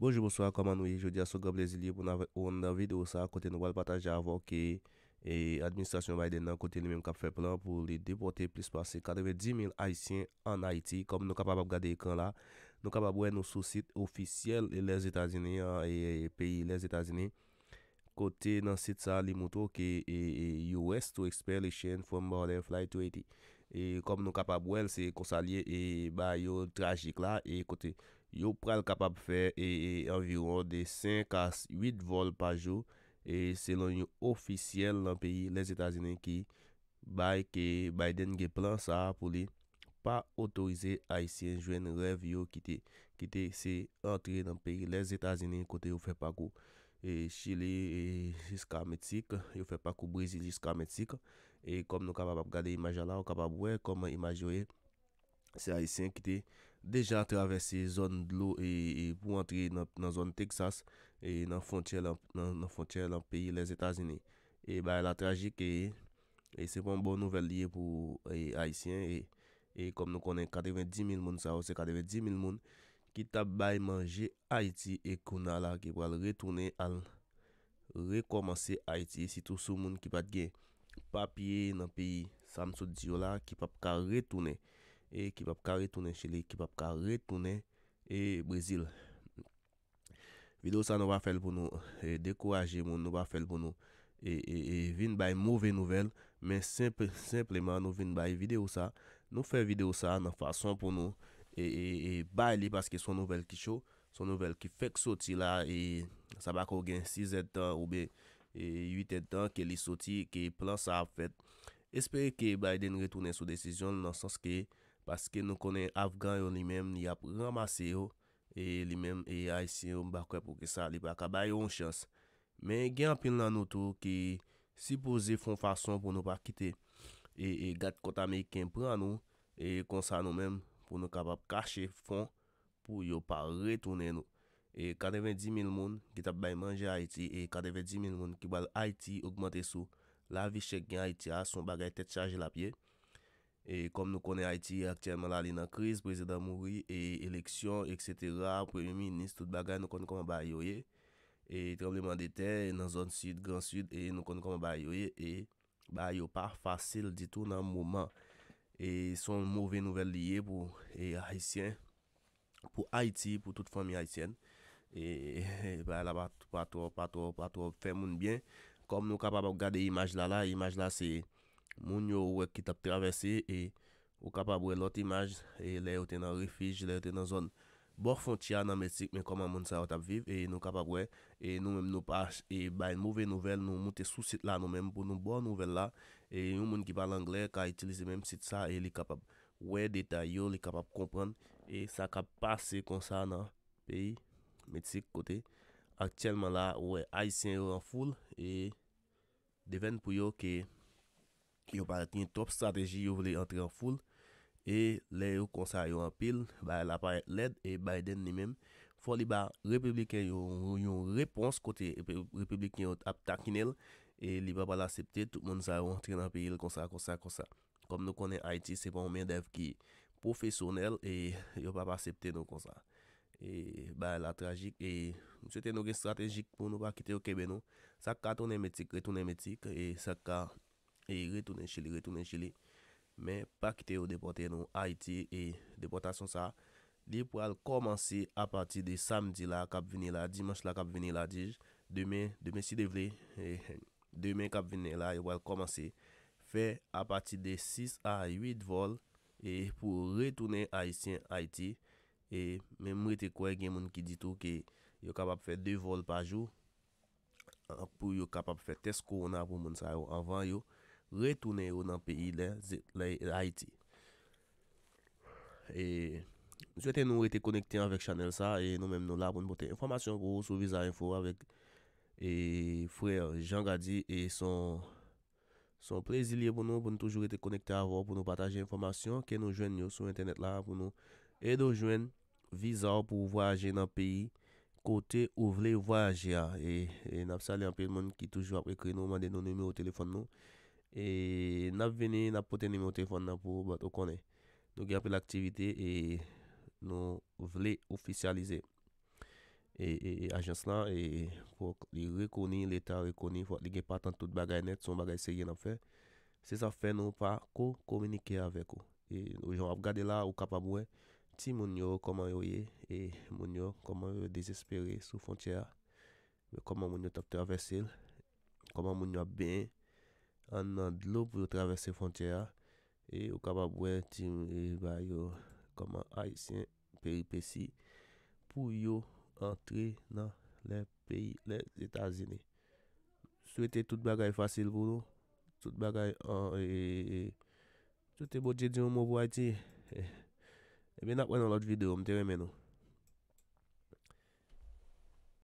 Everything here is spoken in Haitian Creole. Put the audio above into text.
Bonjour, bonsoir, koman ouye, jodi aso grab leziliye pou nan vide ou sa kote nou wale pataje avon ke administration va ide nan kote li menm kap fe plan pou li depote plis pase kadeve 10.000 Haitien an Haiti kom nou kap ap ap gade ekran la nou kap ap wè nou sou sit ofisiel les Etats-Unis, peyi les Etats-Unis kote nan sit sa li moutou ke US to expel le chen from modern flight to Haiti kom nou kap ap wè se konsalye e bayo tragik la e kote yo pral kapab fe e, environ de 5 a 8 vol pa jo e se lon yon ofisyel nan peyi les Etazenè ki bay den ge plan sa pou li pa otorize Haitien jwen rev yo ki te ki te se entre nan peyi les Etazenè kote yo fe pa kou e, Chile jusqu'a Metzik yo fe pa kou Brezili jusqu'a Metzik e kom nou kapab ap gade imajan la yo kapab wè kom imajan yo e se Haitien ki te deja atraves se zon dlou e, e pou antre nan zon Texas e nan fontyer lan peyi les Etasini. E ba la trajik e, e, se pon bon nouvel liye pou e, Haitien e kom nou konen 90.000 moun sa ou se 90.000 moun ki tabay manje Haiti e kouna la ki pou al retoune al rekomansi Haiti si tout sou moun ki pat gen papye nan peyi Samso Diola ki pap ka retoune e ki pap ka retounen chile, ki pap ka retounen e Brazil video sa nou pa fel pou nou e dekoraje moun nou pa fel pou nou e, e, e vin bay mouve nouvel men simpleman nou vin bay video sa nou fe video sa nan fason pou nou e, e bay li paske son nouvel ki chou son nouvel ki fek soti la e sa bako gen 6 etan ou be 8 etan ke li soti, ke plan sa apet espere ki Biden retounen sou desisyon nan sanske e Paske nou konen Afgan yon li menm ni ap ramase yon, e li menm e ay si yon bakwe pou ki sa li pa ka bay yon chans. Men gen apil nan nou tou ki sipoze fon fason pou nou pa kite. E, e gat konta meyken pran nou, e konsa nou menm pou nou kapap kache fon pou yon pa retounen nou. E kadeven 10.000 moun ki tap bay manje Haiti, e kadeven 10.000 moun ki bal Haiti augmente sou, la vi chek gen Haiti a son bagay tet chaje la piey, E kom nou konen Haiti aktyenman la li nan kriz, prezident mouri, e leksyon, eksetera, premye minis, tout bagay nou konen konen bayo ye. E trembleman de ten, nan zon sud, gran sud, e nou konen konen bayo ye. E bayo pa, fasil ditou nan mouman. E son mouve nouvel liye pou e, Haitien, pou Haiti, pou tout fami Haitien. E ba la pa to, pa to, pa to, fe moun bien. Kom nou kapap ap gade imaj la la, imaj la se... moun yo wè ki tap travese e ou kapab wè lot imaj e lè yote nan refij, lè yote nan zon bor fon tia nan medsik men koman moun sa wot ap viv e nou kapab wè e nou mèm nou pache e bay nouve nouvel nou moute sou sit la nou mèm pou nou bon nouvel la e yon moun ki pal anglè ka itilize mèm sit sa e li kapab wè detay yo, li kapab kompran e sa kap pase konsa nan peyi medsik kote aktyelman la wè aysen yo an foul e devèn pou yo ki yo pa rekin top strategi yo vle entri an foul e le yo konsa yo an pil ba la pa led e Biden ni men pou li ba republiken yo repons kote republiken yo ap takin el e li pa pa la septe tout moun sa yo entri an pil konsa konsa konsa kom nou konen Haiti sepan mwen dev ki profesyonel e yo pa pa septe nou konsa e ba la tragik e mse ten nou gen strategik pou nou pa kite yo kebe nou sak ka ton emetik re ton emetik e sak ka E retounen chile, retounen chile. Men, pakite yo depote nou Haiti e depotasyon sa. Li pou al komansi apati de samdi la kapveni la, dimans la kapveni la, dij. Demen, demen si devle. Demen kapveni la, yo al komansi. Fe apati de 6 a 8 vol. E pou retounen Haitien Haiti. E men mwite kwe gen moun ki ditou ki yo kapap fe 2 vol pa jou. Pou yo kapap fe test korona pou moun sa yo avan yo. retounen yo nan peyi lè ZLIT lè Haiti ee sou ete nou ete konekte avèk chanel sa e nou mèm nou la pou nou bote informasyon pou ou sou vizan info avèk ee frèr Jean Gadi e son son prezilye pou nou pou nou toujou ete konekte avò pou nou pataje informasyon ke nou jwen nou sou internet la pou nou e do jwen vizan pou ou voyaje nan peyi kote ou vle voyaje a e nap sa lè anpey l moun ki toujou apre kre nou mande nou nime ou telefon nou e nap veni, nap pote nime ou telefon nan pou bat ou konen nou gen api l'aktivite e nou vle ofisyalize e, e, e ajans lan pou li rekoni, le ta rekoni pou li gen patan tout bagay net son bagay se gen ap fe se sa fe nou pa kou koumenike avek ou nou jan ap gade la ou kapabwe ti moun yo koman yo ye moun yo koman yo desespere sou fonter moun yo koman moun yo topte avesele koman moun yo ap ben An nan dlo pou yo travese fontea. E yo kabab wè ti mè yon. Koman a yon peripeci. Pou yo. Entre nan. Le peyi. Le etazini. Swete tout bagay fasil pou nou. Tout bagay. E. Tout e bote di yon mou mou a iti. E ben ap wè nan lot videou. Mte wè men nou.